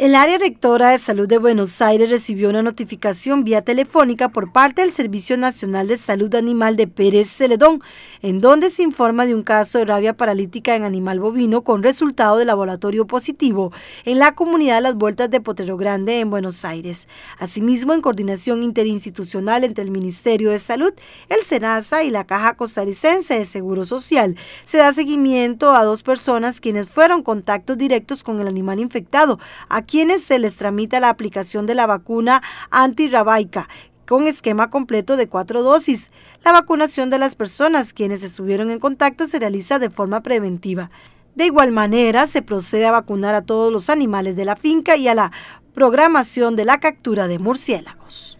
El área rectora de salud de Buenos Aires recibió una notificación vía telefónica por parte del Servicio Nacional de Salud Animal de Pérez Celedón, en donde se informa de un caso de rabia paralítica en animal bovino con resultado de laboratorio positivo en la comunidad Las Vueltas de Potrero Grande en Buenos Aires. Asimismo, en coordinación interinstitucional entre el Ministerio de Salud, el SENASA y la Caja Costarricense de Seguro Social, se da seguimiento a dos personas quienes fueron contactos directos con el animal infectado, a quienes se les tramita la aplicación de la vacuna antirrabaica con esquema completo de cuatro dosis. La vacunación de las personas quienes estuvieron en contacto se realiza de forma preventiva. De igual manera, se procede a vacunar a todos los animales de la finca y a la programación de la captura de murciélagos.